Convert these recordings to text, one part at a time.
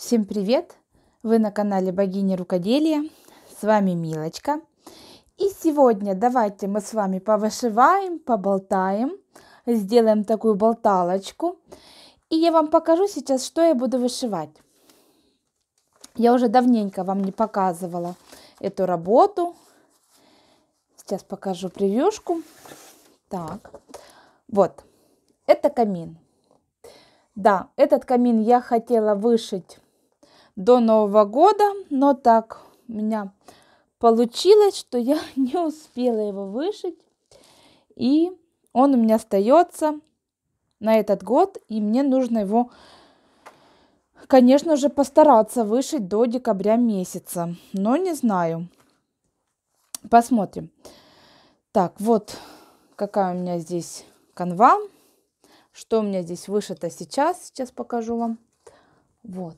Всем привет! Вы на канале Богини Рукоделия. С вами Милочка. И сегодня давайте мы с вами повышиваем, поболтаем, сделаем такую болталочку. И я вам покажу сейчас, что я буду вышивать. Я уже давненько вам не показывала эту работу. Сейчас покажу превьюшку. Так, вот, это камин. Да, этот камин я хотела вышить до Нового года, но так у меня получилось, что я не успела его вышить. И он у меня остается на этот год, и мне нужно его, конечно же, постараться вышить до декабря месяца. Но не знаю. Посмотрим. Так, вот какая у меня здесь канва. Что у меня здесь вышито сейчас. Сейчас покажу вам. Вот.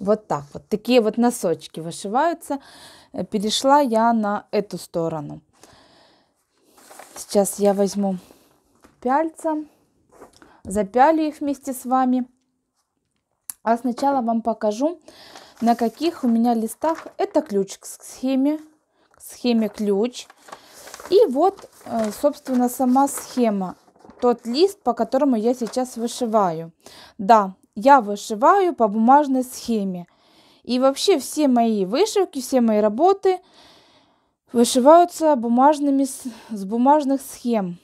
Вот так вот. Такие вот носочки вышиваются. Э, перешла я на эту сторону. Сейчас я возьму пяльца. Запялю их вместе с вами. А сначала вам покажу, на каких у меня листах. Это ключ к схеме. К схеме ключ. И вот, э, собственно, сама схема. Тот лист, по которому я сейчас вышиваю. Да, я вышиваю по бумажной схеме. И вообще все мои вышивки, все мои работы вышиваются бумажными, с бумажных схем.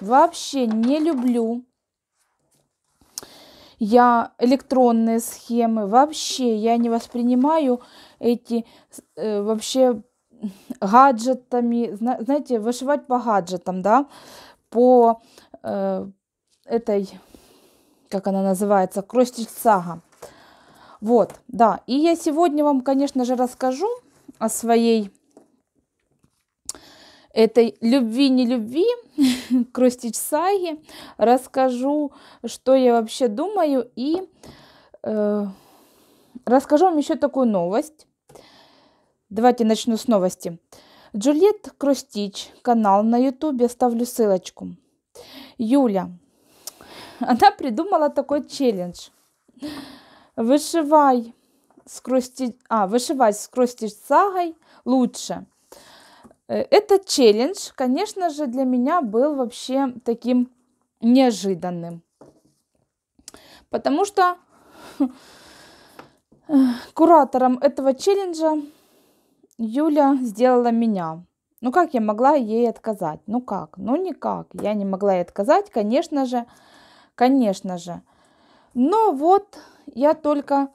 Вообще не люблю я электронные схемы. Вообще я не воспринимаю эти э, вообще гаджетами, знаете, вышивать по гаджетам, да, по э, этой как она называется, Кростич Сага. Вот, да. И я сегодня вам, конечно же, расскажу о своей этой любви не любви Кростич Саги. Расскажу, что я вообще думаю и э, расскажу вам еще такую новость. Давайте начну с новости. Джульет Кростич, канал на ютубе, ставлю ссылочку. Юля, она придумала такой челлендж. Вышивай сквозь, а, вышивать сквозь тесагой лучше. Э, этот челлендж, конечно же, для меня был вообще таким неожиданным. Потому что куратором этого челленджа Юля сделала меня. Ну как я могла ей отказать? Ну как? Ну никак. Я не могла ей отказать, конечно же конечно же. Но вот я только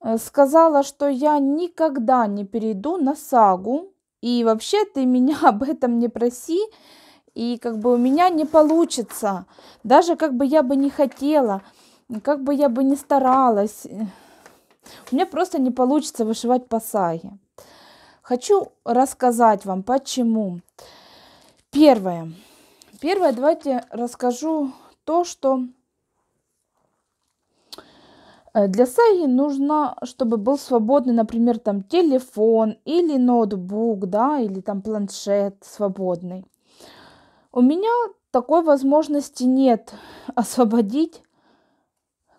э, сказала, что я никогда не перейду на сагу. И вообще ты меня об этом не проси. И как бы у меня не получится. Даже как бы я бы не хотела, как бы я бы не старалась. Э, у меня просто не получится вышивать по саге. Хочу рассказать вам, почему. Первое. Первое, давайте расскажу то, что э, для Саги нужно, чтобы был свободный, например, там телефон или ноутбук, да, или там планшет свободный. У меня такой возможности нет освободить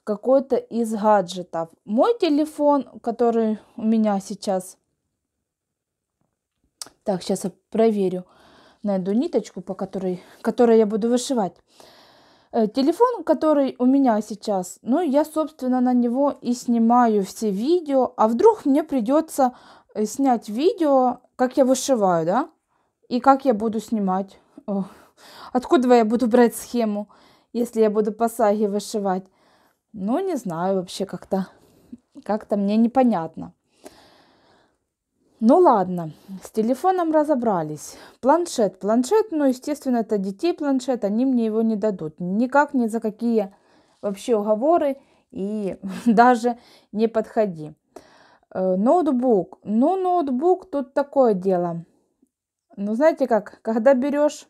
какой-то из гаджетов. Мой телефон, который у меня сейчас... Так, сейчас я проверю, найду ниточку, по которой, которой я буду вышивать. Э, телефон, который у меня сейчас, ну, я, собственно, на него и снимаю все видео, а вдруг мне придется э, снять видео, как я вышиваю, да, и как я буду снимать. Ох. Откуда я буду брать схему, если я буду по саге вышивать? Ну, не знаю вообще как-то. Как-то мне непонятно. Ну ладно, с телефоном разобрались. Планшет, планшет, ну, естественно, это детей планшет, они мне его не дадут. Никак, ни за какие вообще уговоры и даже не подходи. Э, ноутбук. Ну, ноутбук тут такое дело. Ну, знаете как, когда берешь...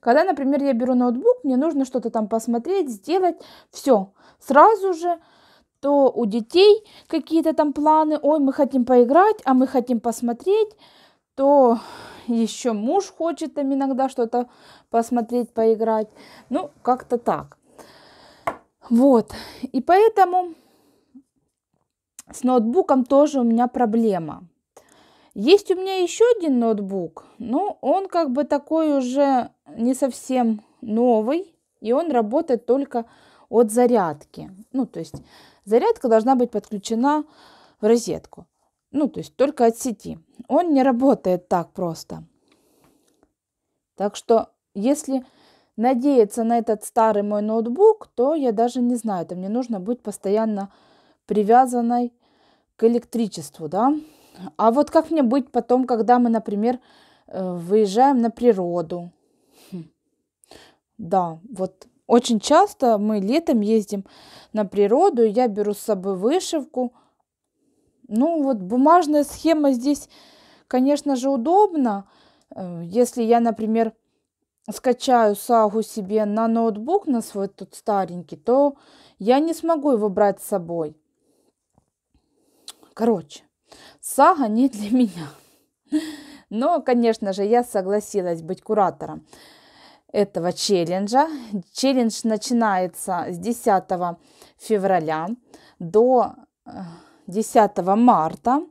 Когда, например, я беру ноутбук, мне нужно что-то там посмотреть, сделать, все, сразу же то у детей какие-то там планы, ой, мы хотим поиграть, а мы хотим посмотреть, то еще муж хочет там иногда что-то посмотреть, поиграть. Ну, как-то так. Вот. И поэтому с ноутбуком тоже у меня проблема. Есть у меня еще один ноутбук, но он как бы такой уже не совсем новый, и он работает только от зарядки. Ну, то есть Зарядка должна быть подключена в розетку. Ну, то есть только от сети. Он не работает так просто. Так что, если надеяться на этот старый мой ноутбук, то я даже не знаю, это мне нужно быть постоянно привязанной к электричеству, да. А вот как мне быть потом, когда мы, например, э, выезжаем на природу? Хм. Да, вот очень часто мы летом ездим на природу, я беру с собой вышивку. Ну вот бумажная схема здесь, конечно же, удобна. Э, если я, например, скачаю сагу себе на ноутбук, на свой тут старенький, то я не смогу его брать с собой. Короче, сага не для меня. Но, конечно же, я согласилась быть куратором этого челленджа. Челлендж начинается с 10 февраля до 10 э, марта.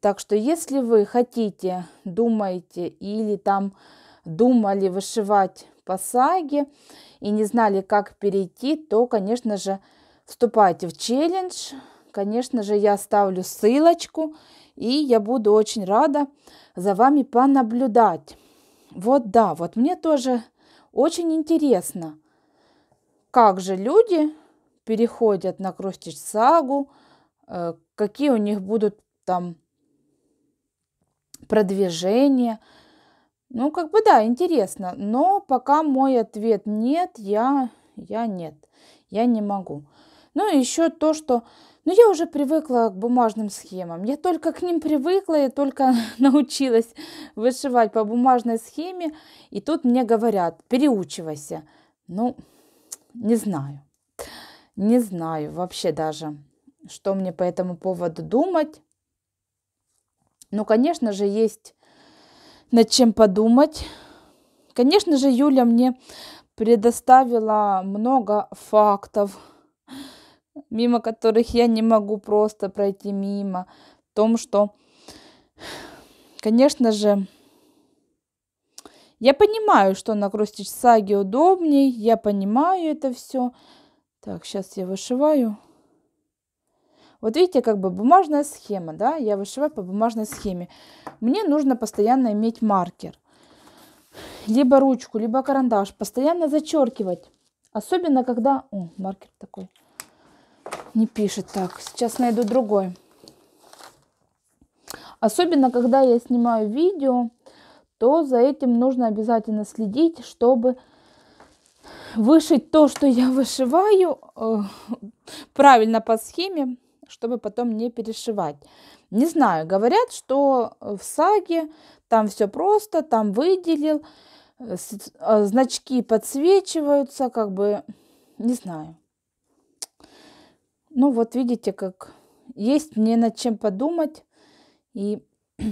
Так что если вы хотите, думаете или там думали вышивать по саге и не знали, как перейти, то, конечно же, вступайте в челлендж. Конечно же, я оставлю ссылочку, и я буду очень рада за вами понаблюдать. Вот да, вот мне тоже очень интересно, как же люди переходят на кростич сагу, э, какие у них будут там продвижения. Ну, как бы да, интересно, но пока мой ответ нет, я, я нет, я не могу. Ну, еще то, что но ну, я уже привыкла к бумажным схемам. Я только к ним привыкла и только научилась вышивать по бумажной схеме. И тут мне говорят, переучивайся. Ну, не знаю. Не знаю вообще даже, что мне по этому поводу думать. Ну, конечно же, есть над чем подумать. Конечно же, Юля мне предоставила много фактов, мимо которых я не могу просто пройти мимо, в том, что, конечно же, я понимаю, что на крустич саги удобней, я понимаю это все. Так, сейчас я вышиваю. Вот видите, как бы бумажная схема, да, я вышиваю по бумажной схеме. Мне нужно постоянно иметь маркер, либо ручку, либо карандаш, постоянно зачеркивать. Особенно, когда... О, маркер такой не пишет. Так, сейчас найду другой. Особенно, когда я снимаю видео, то за этим нужно обязательно следить, чтобы вышить то, что я вышиваю, э, правильно по схеме, чтобы потом не перешивать. Не знаю, говорят, что в саге там все просто, там выделил, э, э, значки подсвечиваются, как бы, не знаю. Ну вот видите, как есть мне над чем подумать. И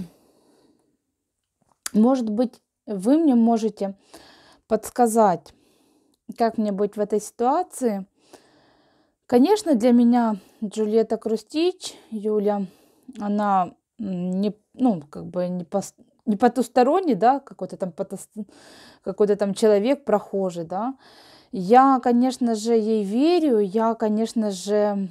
может быть вы мне можете подсказать, как мне быть в этой ситуации. Конечно, для меня Джульетта Крустич, Юля, она не, ну, как бы не, по, не потусторонний, да, какой-то там, какой-то там человек прохожий, да, я, конечно же, ей верю, я, конечно же,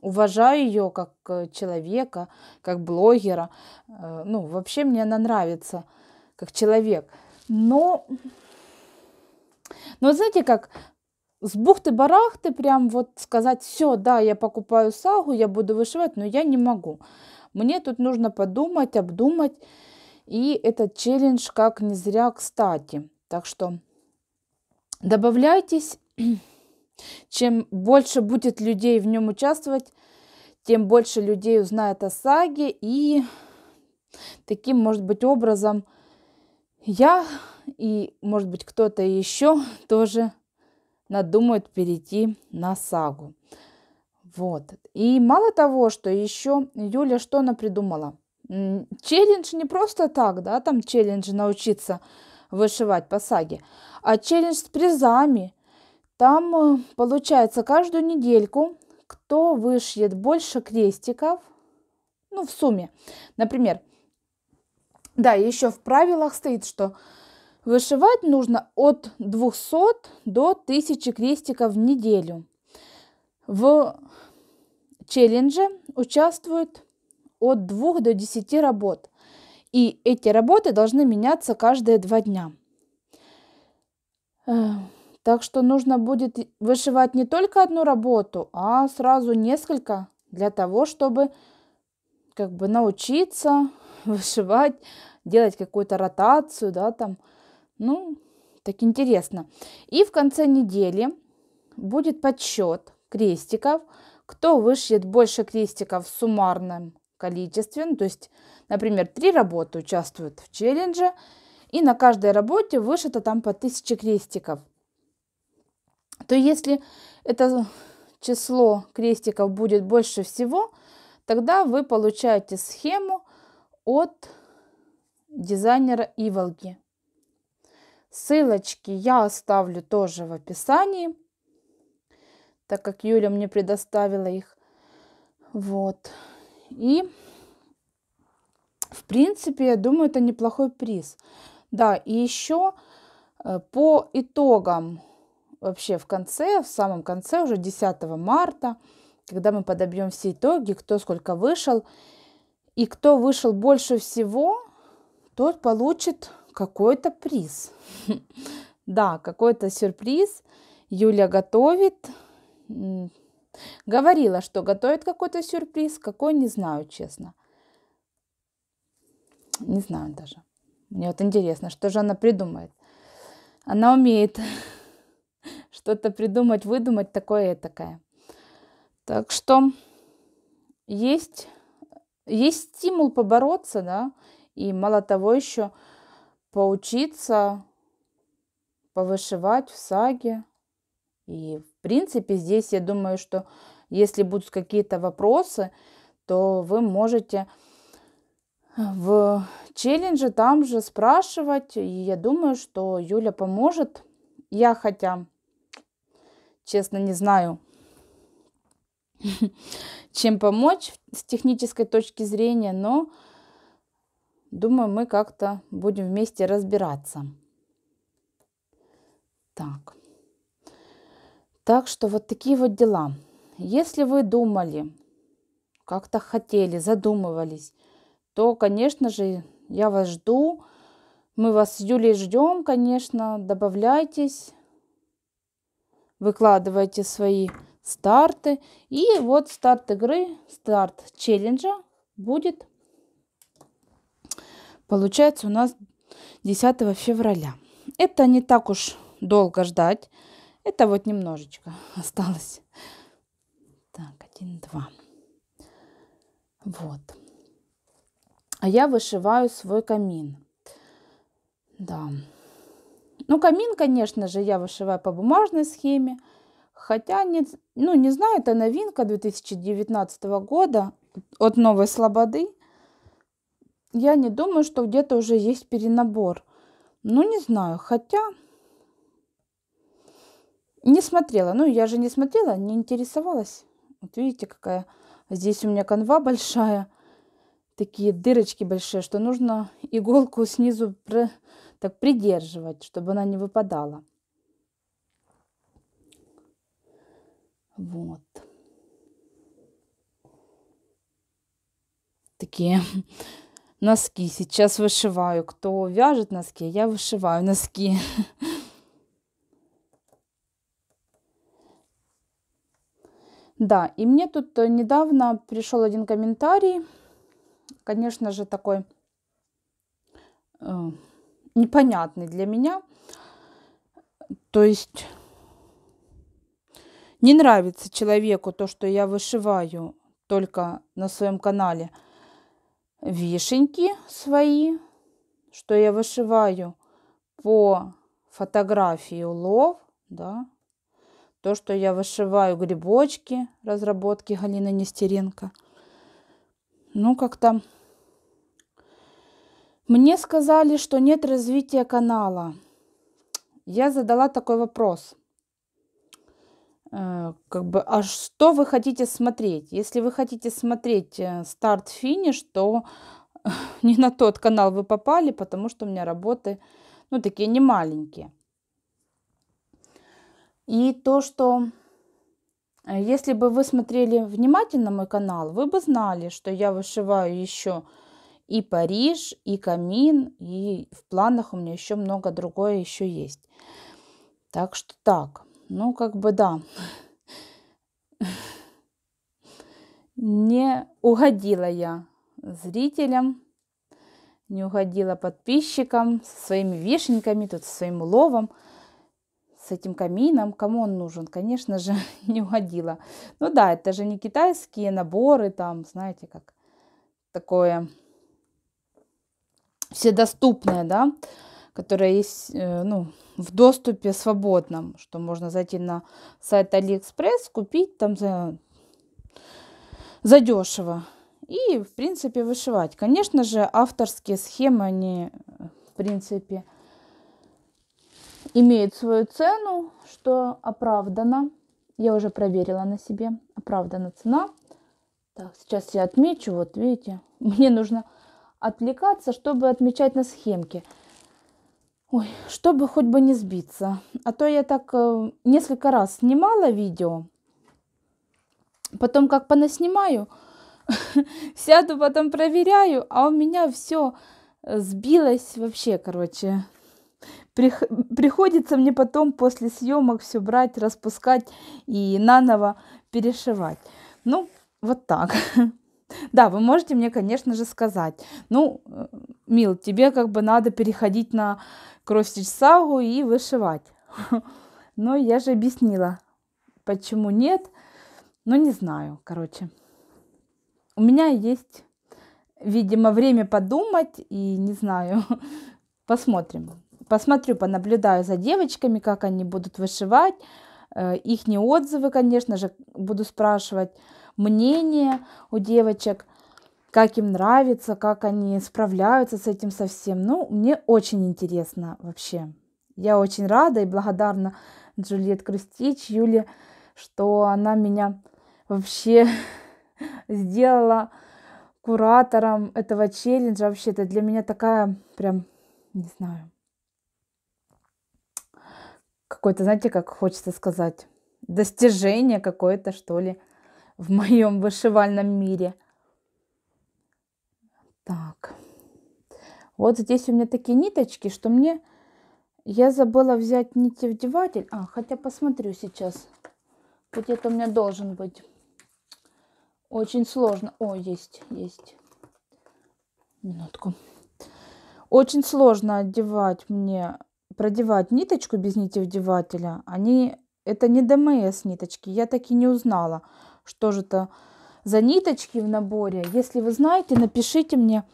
уважаю ее как э, человека, как блогера. Э, ну, вообще мне она нравится как человек. Но, но знаете, как с бухты-барахты прям вот сказать, все, да, я покупаю сагу, я буду вышивать, но я не могу. Мне тут нужно подумать, обдумать. И этот челлендж как не зря кстати. Так что Добавляйтесь. Чем больше будет людей в нем участвовать, тем больше людей узнает о саге. И таким, может быть, образом я и, может быть, кто-то еще тоже надумают перейти на сагу. Вот. И мало того, что еще Юля что она придумала? Челлендж не просто так, да, там челлендж научиться – вышивать по саге. А челлендж с призами. Там э, получается каждую недельку, кто вышьет больше крестиков, ну, в сумме. Например, да, еще в правилах стоит, что вышивать нужно от 200 до 1000 крестиков в неделю. В челлендже участвуют от 2 до 10 работ. И эти работы должны меняться каждые два дня. Э, так что нужно будет вышивать не только одну работу, а сразу несколько для того, чтобы как бы научиться вышивать, делать какую-то ротацию, да, там, ну, так интересно. И в конце недели будет подсчет крестиков, кто вышьет больше крестиков суммарным количестве. то есть, например, три работы участвуют в челлендже, и на каждой работе вышито там по тысяче крестиков. То если это число крестиков будет больше всего, тогда вы получаете схему от дизайнера Иволги. Ссылочки я оставлю тоже в описании, так как Юля мне предоставила их. Вот. И, в принципе, я думаю, это неплохой приз. Да, и еще э, по итогам вообще в конце, в самом конце, уже 10 марта, когда мы подобьем все итоги, кто сколько вышел, и кто вышел больше всего, тот получит какой-то приз. Да, какой-то сюрприз. Юля готовит. Говорила, что готовит какой-то сюрприз, какой не знаю, честно. Не знаю даже. Мне вот интересно, что же она придумает. Она умеет что-то придумать, выдумать такое и такое. Так что есть, есть стимул побороться, да, и мало того еще поучиться, повышивать в саге, и, в принципе, здесь я думаю, что если будут какие-то вопросы, то вы можете в челлендже там же спрашивать. И я думаю, что Юля поможет. Я хотя, честно, не знаю, чем помочь с технической точки зрения, но думаю, мы как-то будем вместе разбираться. Так. Так что вот такие вот дела. Если вы думали, как-то хотели, задумывались, то, конечно же, я вас жду. Мы вас с Юлей ждем, конечно. Добавляйтесь, выкладывайте свои старты. И вот старт игры, старт челленджа будет, получается, у нас 10 февраля. Это не так уж долго ждать. Это вот немножечко осталось. Так, один, два. Вот. А я вышиваю свой камин. Да. Ну, камин, конечно же, я вышиваю по бумажной схеме. Хотя, не, ну, не знаю, это новинка 2019 года от новой Слободы. Я не думаю, что где-то уже есть перенабор. Ну, не знаю, хотя не смотрела. Ну, я же не смотрела, не интересовалась. Вот видите, какая здесь у меня канва большая. Такие дырочки большие, что нужно иголку снизу при... так придерживать, чтобы она не выпадала. Вот. Такие носки сейчас вышиваю. Кто вяжет носки, я вышиваю носки. Да, и мне тут э, недавно пришел один комментарий, конечно же, такой э, непонятный для меня. То есть не нравится человеку то, что я вышиваю только на своем канале вишеньки свои, что я вышиваю по фотографии улов, да, то, что я вышиваю грибочки разработки Галины Нестеренко. Ну, как-то... Мне сказали, что нет развития канала. Я задала такой вопрос. Э, как бы, а что вы хотите смотреть? Если вы хотите смотреть э, старт-финиш, то э, не на тот канал вы попали, потому что у меня работы, ну, такие не маленькие. И то, что э, если бы вы смотрели внимательно мой канал, вы бы знали, что я вышиваю еще и Париж, и камин, и в планах у меня еще много другое еще есть. Так что так, ну как бы да, не угодила я зрителям, не угодила подписчикам со своими вишеньками, тут со своим ловом с этим камином, кому он нужен, конечно же, не угодила. Ну да, это же не китайские наборы, там, знаете, как такое вседоступное, да, которое есть, э, ну, в доступе свободном, что можно зайти на сайт AliExpress, купить там за, за дешево и, в принципе, вышивать. Конечно же, авторские схемы, они, э, в принципе, имеет свою цену, что оправдано. Я уже проверила на себе, оправдана цена. Так, сейчас я отмечу, вот видите, мне нужно отвлекаться, чтобы отмечать на схемке. Ой, чтобы хоть бы не сбиться. А то я так э, несколько раз снимала видео, потом как понаснимаю, сяду, потом проверяю, а у меня все сбилось вообще, короче. Приходится мне потом после съемок все брать, распускать и наново перешивать. Ну, вот так. Да, вы можете мне, конечно же, сказать, ну, э, Мил, тебе как бы надо переходить на кросс сагу и вышивать. Но я же объяснила, почему нет. Ну, не знаю, короче. У меня есть, видимо, время подумать и не знаю. Посмотрим посмотрю, понаблюдаю за девочками, как они будут вышивать, э, их отзывы, конечно же, буду спрашивать мнение у девочек, как им нравится, как они справляются с этим совсем. Ну, мне очень интересно вообще. Я очень рада и благодарна Джульет Крустич, Юле, что она меня вообще сделала куратором этого челленджа. Вообще, это для меня такая прям, не знаю, какое-то, знаете, как хочется сказать, достижение какое-то, что ли, в моем вышивальном мире. Так. Вот здесь у меня такие ниточки, что мне... Я забыла взять нитевдеватель. А, хотя посмотрю сейчас. где-то у меня должен быть. Очень сложно. О, есть, есть. Минутку. Очень сложно одевать мне продевать ниточку без нити вдевателя, они это не ДМС ниточки, я так и не узнала, что же это за ниточки в наборе. Если вы знаете, напишите мне.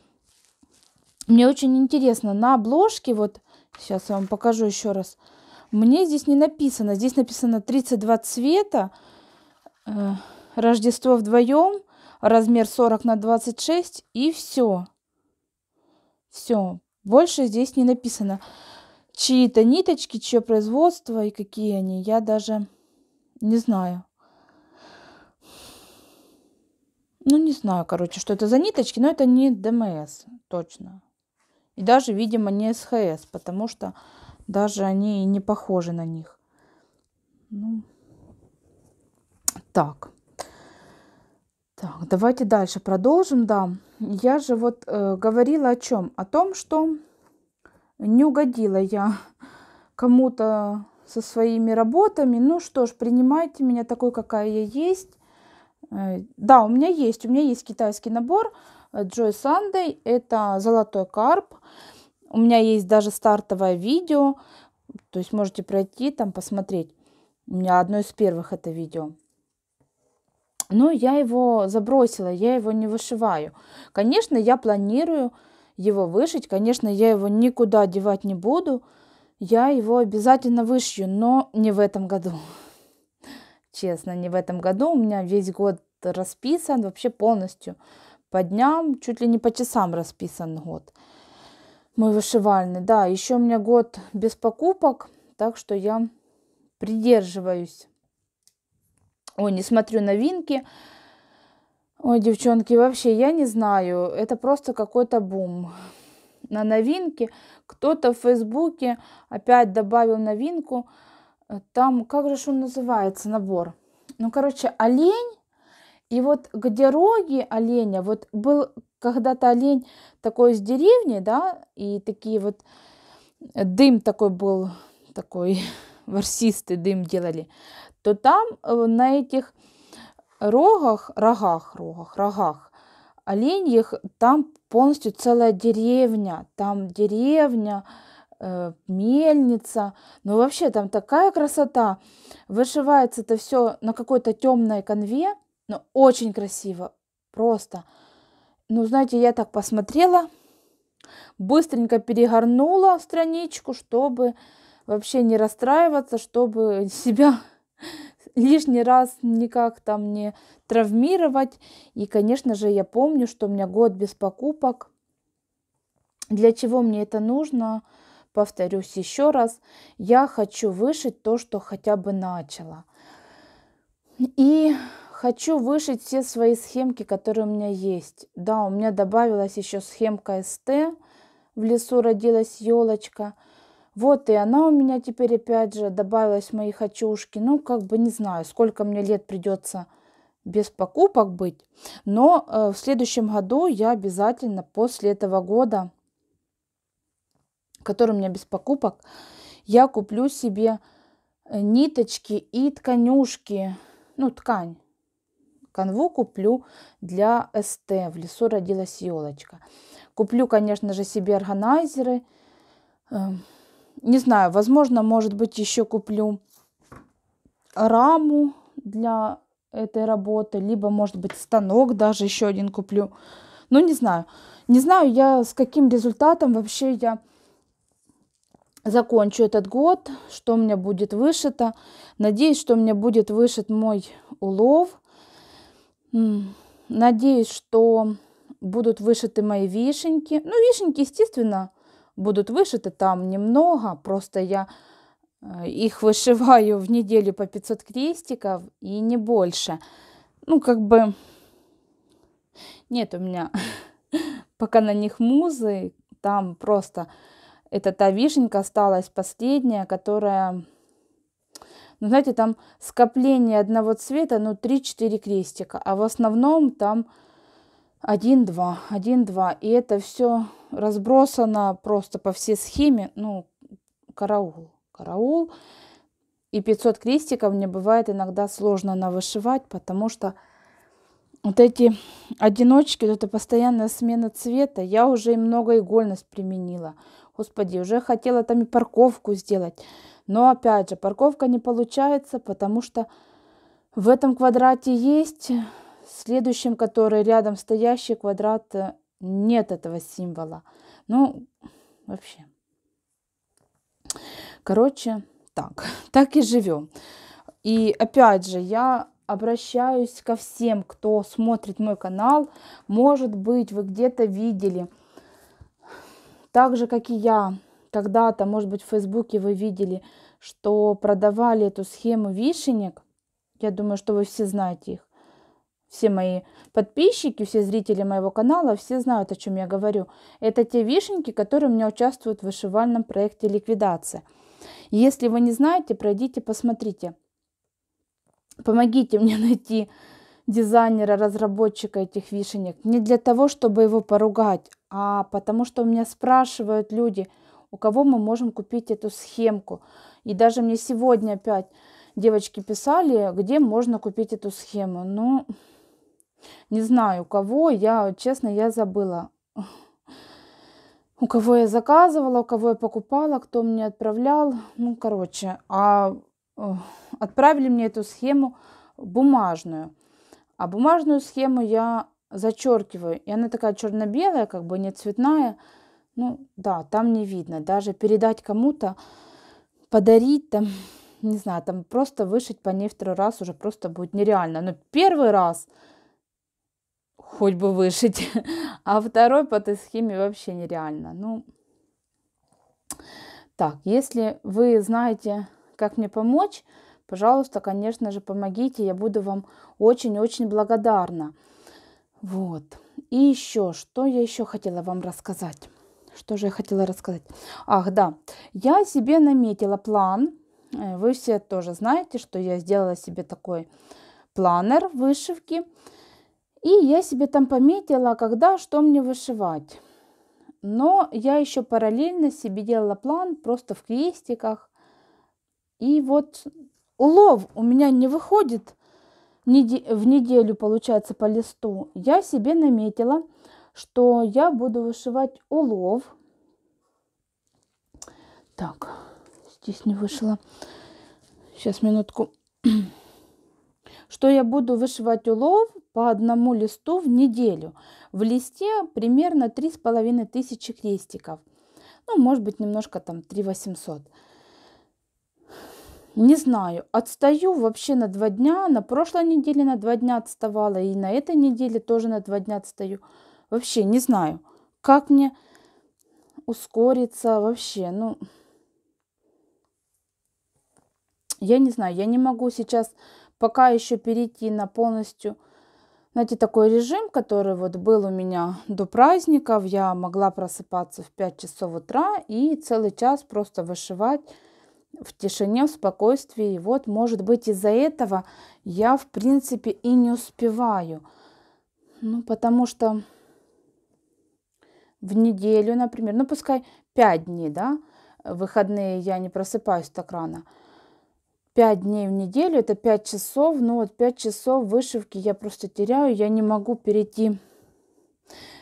Мне очень интересно, на обложке, вот сейчас я вам покажу еще раз, мне здесь не написано, здесь написано 32 цвета, э, Рождество вдвоем, размер 40 на 26 и все. Все, больше здесь не написано чьи то ниточки, чье производство и какие они, я даже не знаю. Ну, не знаю, короче, что это за ниточки, но это не ДМС, точно. И даже, видимо, не СХС, потому что даже они не похожи на них. Ну, так. Так, давайте дальше продолжим, да. Я же вот э, говорила о чем? О том, что не угодила я кому-то со своими работами. Ну что ж, принимайте меня такой, какая я есть. Э, да, у меня есть, у меня есть китайский набор э, Joy Sunday. Это золотой карп. У меня есть даже стартовое видео. То есть можете пройти там посмотреть. У меня одно из первых это видео. Но я его забросила, я его не вышиваю. Конечно, я планирую его вышить. Конечно, я его никуда девать не буду. Я его обязательно вышью, но не в этом году. Честно, не в этом году. У меня весь год расписан вообще полностью. По дням, чуть ли не по часам расписан год. Мой вышивальный. Да, еще у меня год без покупок, так что я придерживаюсь. Ой, не смотрю новинки Ой, девчонки, вообще я не знаю. Это просто какой-то бум на новинки. Кто-то в Фейсбуке опять добавил новинку. Э, там, как же он называется, набор? Ну, короче, олень. И вот где роги оленя, вот был когда-то олень такой из деревни, да, и такие вот э, дым такой был, такой ворсистый дым делали, то там э, на этих рогах, рогах, рогах, рогах оленьих, там полностью целая деревня, там деревня, э, мельница, ну вообще там такая красота, вышивается это все на какой-то темной конве, но ну, очень красиво, просто. Ну, знаете, я так посмотрела, быстренько перегорнула страничку, чтобы вообще не расстраиваться, чтобы себя лишний раз никак там не травмировать. И, конечно же, я помню, что у меня год без покупок. Для чего мне это нужно? Повторюсь еще раз, я хочу вышить то, что хотя бы начала. И хочу вышить все свои схемки, которые у меня есть. Да, у меня добавилась еще схемка СТ. В лесу родилась елочка – вот, и она у меня теперь опять же добавилась в мои хочушки. Ну, как бы не знаю, сколько мне лет придется без покупок быть. Но э, в следующем году я обязательно после этого года, который у меня без покупок, я куплю себе э, ниточки и тканюшки, ну, ткань. Канву куплю для СТ. В лесу родилась елочка. Куплю, конечно же, себе органайзеры. Э, не знаю, возможно, может быть, еще куплю раму для этой работы, либо, может быть, станок даже еще один куплю. Ну, не знаю. Не знаю я, с каким результатом вообще я закончу этот год, что у меня будет вышито. Надеюсь, что у меня будет вышит мой улов. Надеюсь, что будут вышиты мои вишеньки. Ну, вишеньки, естественно, будут вышиты, там немного, просто я э, их вышиваю в неделю по 500 крестиков и не больше. Ну, как бы нет у меня пока на них музы, там просто это та вишенька осталась последняя, которая, ну, знаете, там скопление одного цвета, ну, 3-4 крестика, а в основном там 1-2, 1-2. И это все разбросано просто по всей схеме. Ну, караул, караул. И 500 крестиков мне бывает иногда сложно навышивать, потому что вот эти одиночки, вот эта постоянная смена цвета, я уже и много игольность применила. Господи, уже хотела там и парковку сделать. Но опять же, парковка не получается, потому что в этом квадрате есть следующем, который рядом стоящий квадрат, э, нет этого символа. Ну, вообще. Короче, так, так и живем. И опять же, я обращаюсь ко всем, кто смотрит мой канал. Может быть, вы где-то видели, так же, как и я, когда-то, может быть, в Фейсбуке вы видели, что продавали эту схему вишенек. Я думаю, что вы все знаете их все мои подписчики, все зрители моего канала, все знают, о чем я говорю. Это те вишенки, которые у меня участвуют в вышивальном проекте «Ликвидация». Если вы не знаете, пройдите, посмотрите. Помогите мне найти дизайнера, разработчика этих вишенек. Не для того, чтобы его поругать, а потому что у меня спрашивают люди, у кого мы можем купить эту схемку. И даже мне сегодня опять девочки писали, где можно купить эту схему. Ну, не знаю, у кого, я, честно, я забыла. У кого я заказывала, у кого я покупала, кто мне отправлял. Ну, короче, а э, отправили мне эту схему бумажную. А бумажную схему я зачеркиваю. И она такая черно-белая, как бы не цветная. Ну, да, там не видно. Даже передать кому-то, подарить там, не знаю, там просто вышить по ней второй раз уже просто будет нереально. Но первый раз хоть бы вышить, А второй по этой схеме вообще нереально. Ну, так, если вы знаете, как мне помочь, пожалуйста, конечно же, помогите. Я буду вам очень-очень благодарна. Вот. И еще, что я еще хотела вам рассказать? Что же я хотела рассказать? Ах, да. Я себе наметила план. Э, вы все тоже знаете, что я сделала себе такой планер вышивки. И я себе там пометила, когда что мне вышивать. Но я еще параллельно себе делала план просто в крестиках. И вот улов у меня не выходит в неделю, получается, по листу. Я себе наметила, что я буду вышивать улов. Так, здесь не вышло. Сейчас, минутку. Что я буду вышивать улов по одному листу в неделю. В листе примерно 3,5 тысячи крестиков. Ну, может быть, немножко там 3 800. Не знаю, отстаю вообще на два дня. На прошлой неделе на два дня отставала, и на этой неделе тоже на два дня отстаю. Вообще не знаю, как мне ускориться вообще. Ну, я не знаю, я не могу сейчас пока еще перейти на полностью знаете, такой режим, который вот был у меня до праздников, я могла просыпаться в 5 часов утра и целый час просто вышивать в тишине, в спокойствии. И вот, может быть, из-за этого я, в принципе, и не успеваю. Ну, потому что в неделю, например, ну, пускай 5 дней, да, выходные я не просыпаюсь так рано – 5 дней в неделю, это 5 часов, но вот 5 часов вышивки я просто теряю, я не могу перейти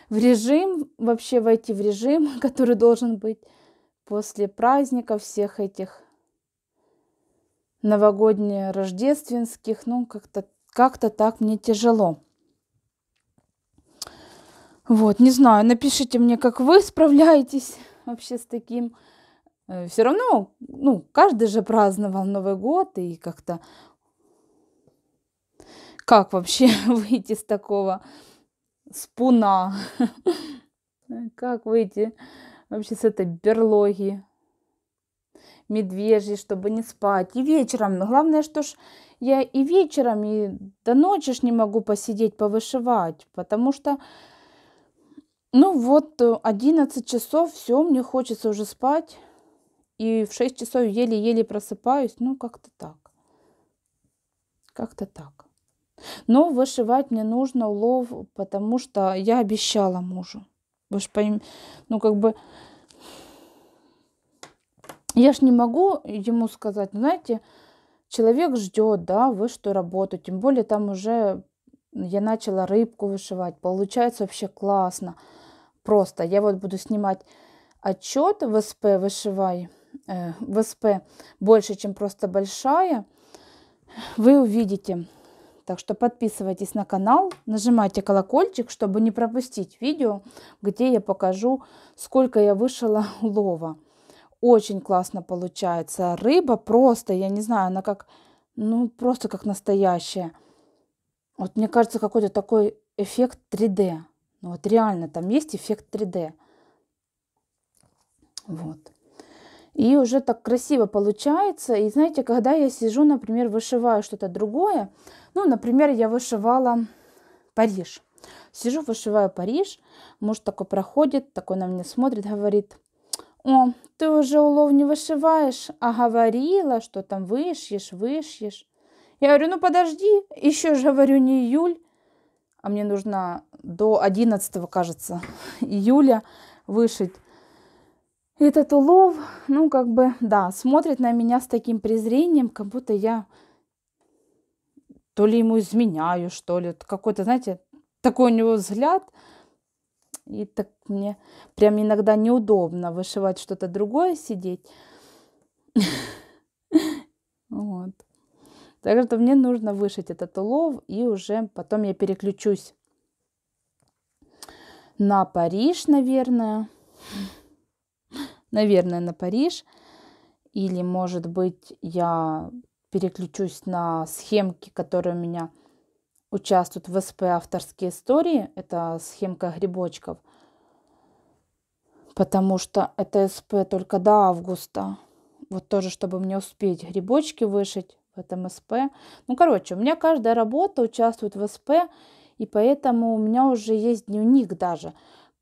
в режим, вообще войти в режим, который должен быть после праздников всех этих новогодних, рождественских, ну как-то как, -то, как -то так мне тяжело. Вот, не знаю, напишите мне, как вы справляетесь вообще с таким Э, все равно, ну, каждый же праздновал Новый год и как-то... Как вообще выйти с такого спуна? Как выйти вообще с этой берлоги? медвежьи, чтобы не спать. И вечером, но главное, что ж я и вечером, и до ночи ж не могу посидеть, повышивать, потому что, ну вот, 11 э, часов, все, мне хочется уже спать и в 6 часов еле-еле просыпаюсь. Ну, как-то так. Как-то так. Но вышивать мне нужно улов, потому что я обещала мужу. Вы же пойм... ну как бы я ж не могу ему сказать, ну, знаете, человек ждет, да, вы что работу, тем более там уже я начала рыбку вышивать, получается вообще классно, просто. Я вот буду снимать отчет в СП вышивай Э, ВСП больше, чем просто большая, вы увидите. Так что подписывайтесь на канал, нажимайте колокольчик, чтобы не пропустить видео, где я покажу, сколько я вышила лова. Очень классно получается. Рыба просто, я не знаю, она как, ну, просто как настоящая. Вот мне кажется, какой-то такой эффект 3D. Ну, вот реально там есть эффект 3D. Вот. И уже так красиво получается. И знаете, когда я сижу, например, вышиваю что-то другое, ну, например, я вышивала Париж. Сижу, вышиваю Париж, муж такой проходит, такой на меня смотрит, говорит, о, ты уже улов не вышиваешь, а говорила, что там вышьешь, вышьешь. Я говорю, ну подожди, еще же говорю, не июль, а мне нужно до 11, кажется, июля вышить этот улов, ну, как бы, да, смотрит на меня с таким презрением, как будто я то ли ему изменяю, что ли. Какой-то, знаете, такой у него взгляд. И так мне прям иногда неудобно вышивать что-то другое, сидеть. Вот. Так что мне нужно вышить этот улов, и уже потом я переключусь на Париж, наверное наверное, на Париж. Или, может быть, я переключусь на схемки, которые у меня участвуют в СП «Авторские истории». Это схемка грибочков. Потому что это СП только до августа. Вот тоже, чтобы мне успеть грибочки вышить в этом СП. Ну, короче, у меня каждая работа участвует в СП, и поэтому у меня уже есть дневник даже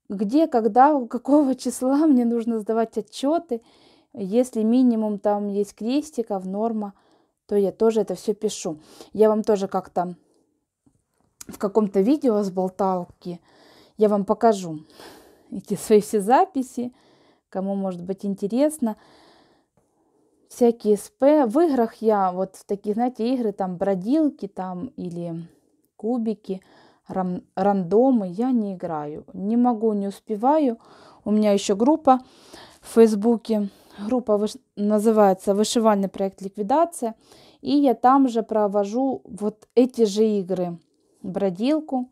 где, когда, какого числа мне нужно сдавать отчеты. Если минимум там есть крестиков, норма, то я тоже это все пишу. Я вам тоже как-то в каком-то видео с болталки я вам покажу эти свои все записи, кому может быть интересно. Всякие СП. В играх я вот в такие, знаете, игры, там бродилки там или кубики – рандомы я не играю. Не могу, не успеваю. У меня еще группа в Фейсбуке. Группа выш... называется «Вышивальный проект ликвидация». И я там же провожу вот эти же игры. Бродилку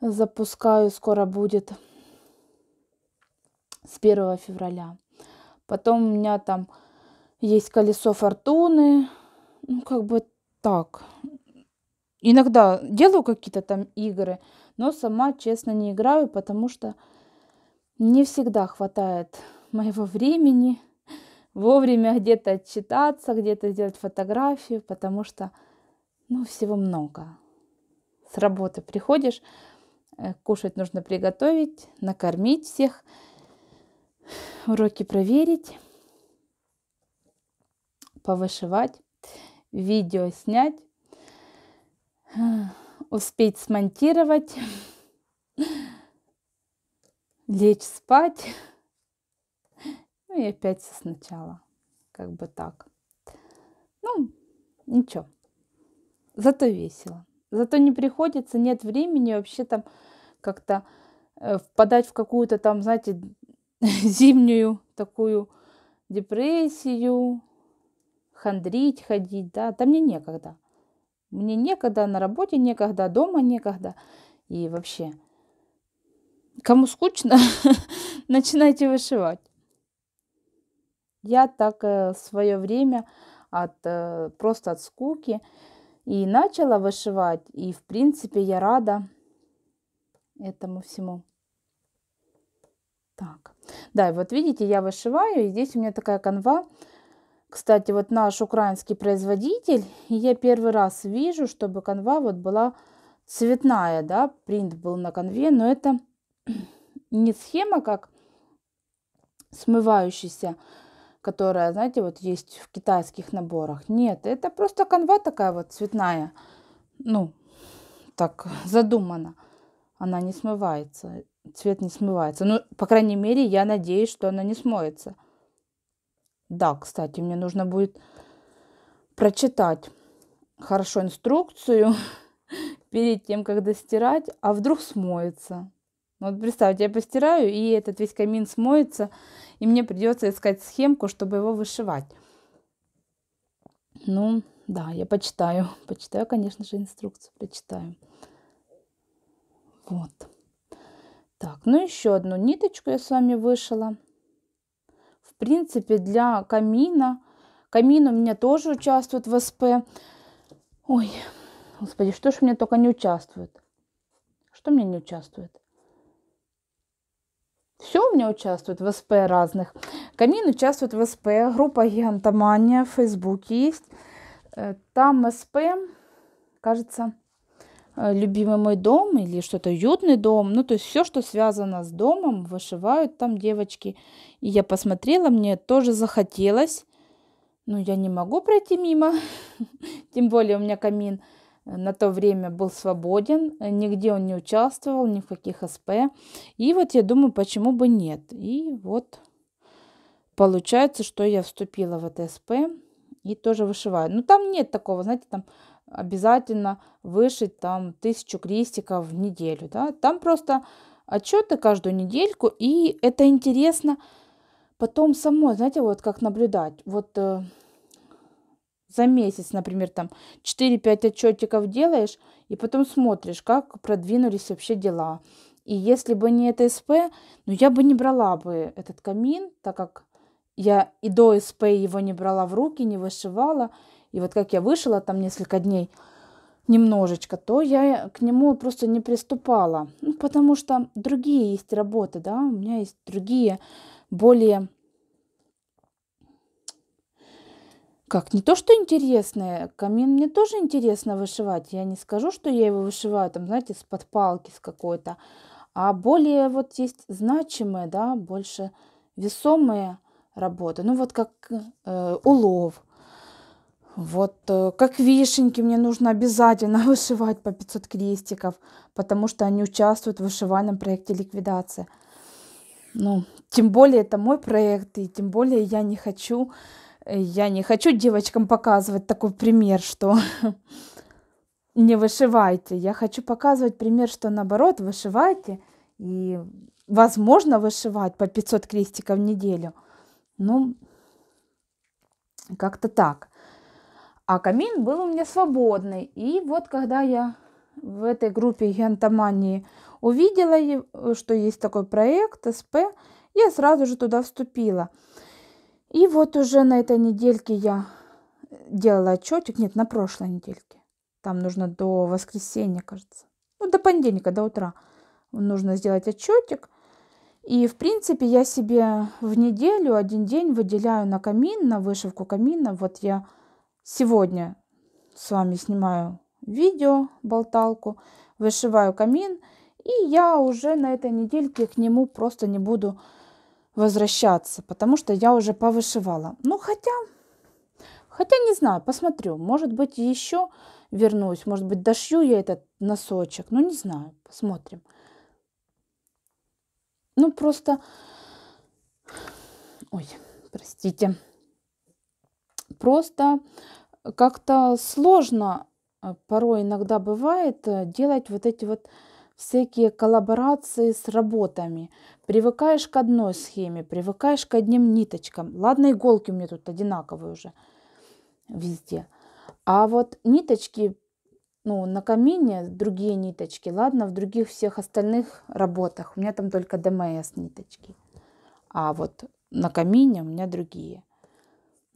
запускаю, скоро будет с 1 февраля. Потом у меня там есть колесо фортуны. Ну, как бы так. Иногда делаю какие-то там игры, но сама, честно, не играю, потому что не всегда хватает моего времени вовремя где-то отчитаться, где-то сделать фотографию, потому что, ну, всего много. С работы приходишь, э, кушать нужно приготовить, накормить всех, уроки проверить, повышивать, видео снять, успеть смонтировать, лечь спать. Ну и опять все сначала. Как бы так. Ну, ничего. Зато весело. Зато не приходится, нет времени вообще там как-то э, впадать в какую-то там, знаете, зимнюю такую депрессию, хандрить, ходить, да, там мне некогда. Мне некогда, на работе некогда, дома некогда. И вообще, кому скучно, начинайте вышивать. Я так э, свое время от, э, просто от скуки и начала вышивать. И, в принципе, я рада этому всему. Так, да, и вот видите, я вышиваю, и здесь у меня такая канва кстати, вот наш украинский производитель, я первый раз вижу, чтобы канва вот была цветная, да, принт был на конве, но это не схема, как смывающаяся, которая, знаете, вот есть в китайских наборах. Нет, это просто канва такая вот цветная, ну, так задумана. Она не смывается, цвет не смывается. Ну, по крайней мере, я надеюсь, что она не смоется. Да, кстати, мне нужно будет прочитать хорошо инструкцию перед тем, как достирать, а вдруг смоется. Вот представьте, я постираю, и этот весь камин смоется, и мне придется искать схемку, чтобы его вышивать. Ну, да, я почитаю. Почитаю, конечно же, инструкцию, почитаю. Вот. Так, ну еще одну ниточку я с вами вышила принципе, для камина. Камин у меня тоже участвует в СП. Ой, господи, что ж мне только не участвует? Что мне не участвует? Все у меня участвует в СП разных. Камин участвует в СП, группа Гигантомания в Фейсбуке есть. Э, там СП, кажется, Э, любимый мой дом или что-то уютный дом. Ну, то есть все, что связано с домом, вышивают там девочки. И я посмотрела, мне тоже захотелось. Ну, я не могу пройти мимо. Тем более у меня камин э, на то время был свободен, э, нигде он не участвовал, ни в каких СП. И вот я думаю, почему бы нет. И вот получается, что я вступила в это СП и тоже вышиваю. ну там нет такого, знаете, там обязательно вышить там тысячу крестиков в неделю. Да? Там просто отчеты каждую недельку, и это интересно потом самой, знаете, вот как наблюдать. Вот э, за месяц, например, там 4-5 отчетиков делаешь, и потом смотришь, как продвинулись вообще дела. И если бы не это СП, ну я бы не брала бы этот камин, так как я и до СП его не брала в руки, не вышивала. И вот как я вышла там несколько дней немножечко, то я к нему просто не приступала. Ну, потому что другие есть работы, да, у меня есть другие, более как не то, что интересное, камин мне тоже интересно вышивать. Я не скажу, что я его вышиваю, там, знаете, с подпалки, с какой-то, а более вот есть значимые, да, больше весомые работы. Ну вот как э, улов, вот э, как вишеньки мне нужно обязательно вышивать по 500 крестиков, потому что они участвуют в вышивальном проекте ликвидации. Ну, тем более это мой проект, и тем более я не хочу, э, я не хочу девочкам показывать такой пример, что не вышивайте. Я хочу показывать пример, что наоборот, вышивайте, и возможно вышивать по 500 крестиков в неделю. Ну, как-то так. А камин был у меня свободный. И вот когда я в этой группе гентомании увидела, что есть такой проект СП, я сразу же туда вступила. И вот уже на этой недельке я делала отчетик, нет, на прошлой недельке. Там нужно до воскресенья, кажется. Ну, до понедельника, до утра нужно сделать отчетик. И, в принципе, я себе в неделю один день выделяю на камин, на вышивку камина. Вот я Сегодня с вами снимаю видео, болталку, вышиваю камин. И я уже на этой недельке к нему просто не буду возвращаться, потому что я уже повышивала. Ну, хотя, хотя не знаю, посмотрю. Может быть, еще вернусь, может быть, дошью я этот носочек. Ну, не знаю, посмотрим. Ну, просто... Ой, простите. Просто как-то сложно э, порой иногда бывает э, делать вот эти вот всякие коллаборации с работами. Привыкаешь к одной схеме, привыкаешь к одним ниточкам. Ладно, иголки у меня тут одинаковые уже везде. А вот ниточки, ну, на камине другие ниточки, ладно, в других всех остальных работах. У меня там только ДМС ниточки. А вот на камине у меня другие.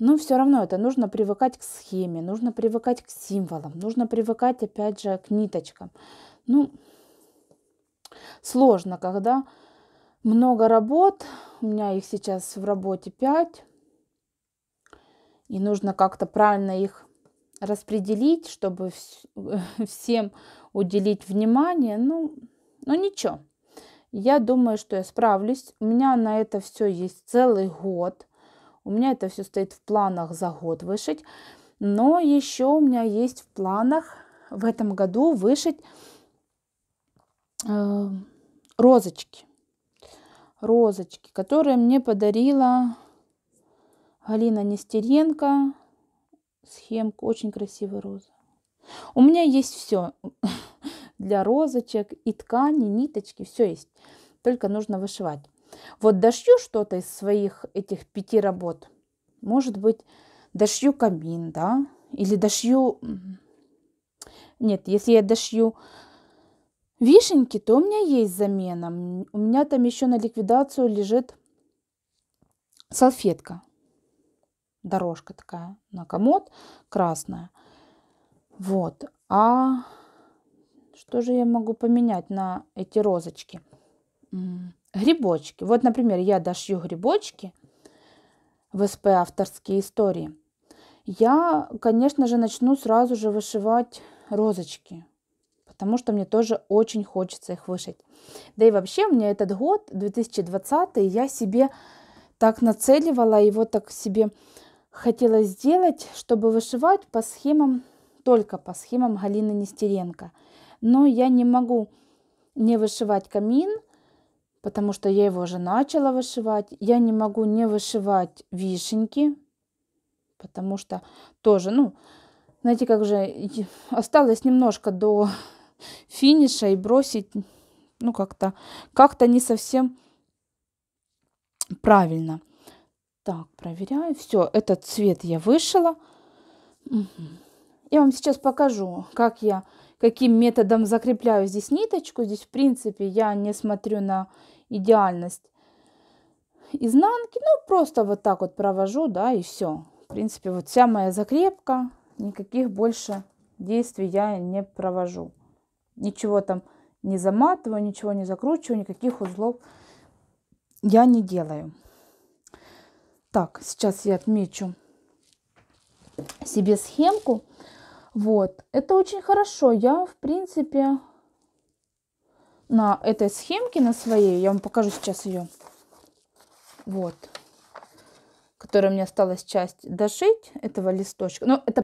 Но ну, все равно это нужно привыкать к схеме, нужно привыкать к символам, нужно привыкать, опять же, к ниточкам. Ну, сложно, когда много работ, у меня их сейчас в работе 5, и нужно как-то правильно их распределить, чтобы всем уделить внимание. Ну, ну ничего. Я думаю, что я справлюсь. У меня на это все есть целый год. У меня это все стоит в планах за год вышить. Но еще у меня есть в планах в этом году вышить э, розочки. Розочки, которые мне подарила Галина Нестеренко. Схемка, очень красивая роза. У меня есть все для розочек и ткани, ниточки, все есть. Только нужно вышивать. Вот дошью что-то из своих этих пяти работ. Может быть, дошью камин, да? Или дошью... Нет, если я дошью вишеньки, то у меня есть замена. У меня там еще на ликвидацию лежит салфетка. Дорожка такая на комод, красная. Вот. А что же я могу поменять на эти розочки? Грибочки. Вот, например, я дошью грибочки в СП авторские истории. Я, конечно же, начну сразу же вышивать розочки, потому что мне тоже очень хочется их вышить. Да и вообще мне этот год, 2020, я себе так нацеливала, его так себе хотела сделать, чтобы вышивать по схемам, только по схемам Галины Нестеренко. Но я не могу не вышивать камин – потому что я его уже начала вышивать. Я не могу не вышивать вишеньки, потому что тоже, ну, знаете, как же осталось немножко до финиша и бросить, ну, как-то как-то не совсем правильно. Так, проверяю. Все, этот цвет я вышила. Угу. Я вам сейчас покажу, как я каким методом закрепляю здесь ниточку. Здесь, в принципе, я не смотрю на идеальность изнанки. Ну, просто вот так вот провожу, да, и все. В принципе, вот вся моя закрепка. Никаких больше действий я не провожу. Ничего там не заматываю, ничего не закручиваю, никаких узлов я не делаю. Так, сейчас я отмечу себе схемку вот, это очень хорошо. Я, в принципе, на этой схемке, на своей, я вам покажу сейчас ее, вот, которая мне осталась часть дошить этого листочка. Но ну, это